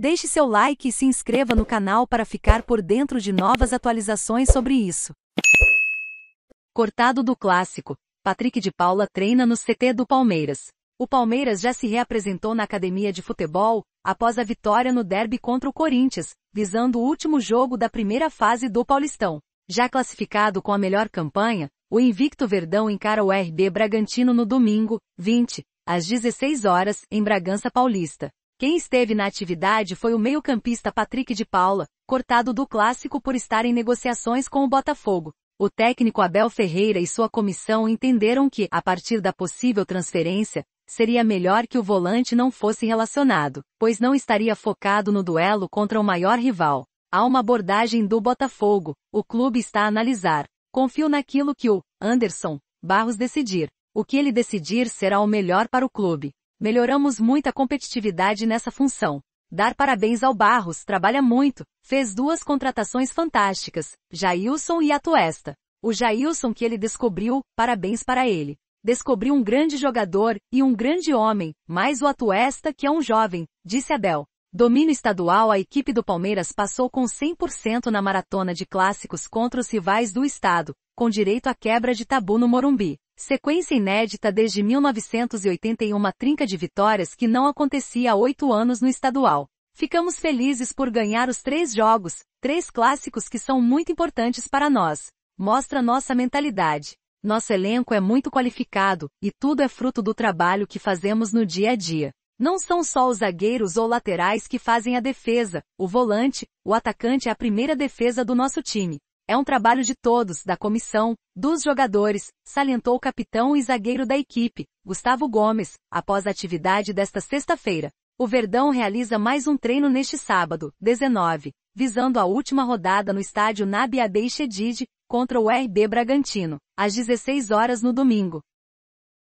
Deixe seu like e se inscreva no canal para ficar por dentro de novas atualizações sobre isso. Cortado do clássico, Patrick de Paula treina no CT do Palmeiras. O Palmeiras já se reapresentou na academia de futebol após a vitória no derby contra o Corinthians, visando o último jogo da primeira fase do Paulistão. Já classificado com a melhor campanha, o invicto Verdão encara o RB Bragantino no domingo, 20, às 16 horas, em Bragança Paulista. Quem esteve na atividade foi o meio-campista Patrick de Paula, cortado do clássico por estar em negociações com o Botafogo. O técnico Abel Ferreira e sua comissão entenderam que, a partir da possível transferência, seria melhor que o volante não fosse relacionado, pois não estaria focado no duelo contra o maior rival. Há uma abordagem do Botafogo, o clube está a analisar. Confio naquilo que o Anderson Barros decidir. O que ele decidir será o melhor para o clube. Melhoramos muito a competitividade nessa função. Dar parabéns ao Barros, trabalha muito, fez duas contratações fantásticas, Jailson e Atuesta. O Jailson que ele descobriu, parabéns para ele. Descobriu um grande jogador e um grande homem, mais o Atuesta que é um jovem, disse Abel. Domínio estadual a equipe do Palmeiras passou com 100% na maratona de clássicos contra os rivais do estado, com direito à quebra de tabu no Morumbi. Sequência inédita desde 1981 trinca de vitórias que não acontecia há oito anos no estadual. Ficamos felizes por ganhar os três jogos, três clássicos que são muito importantes para nós. Mostra nossa mentalidade. Nosso elenco é muito qualificado, e tudo é fruto do trabalho que fazemos no dia a dia. Não são só os zagueiros ou laterais que fazem a defesa, o volante, o atacante é a primeira defesa do nosso time. É um trabalho de todos, da comissão, dos jogadores, salientou o capitão e zagueiro da equipe, Gustavo Gomes, após a atividade desta sexta-feira. O Verdão realiza mais um treino neste sábado, 19, visando a última rodada no estádio Nabi Abe contra o RB Bragantino, às 16 horas no domingo.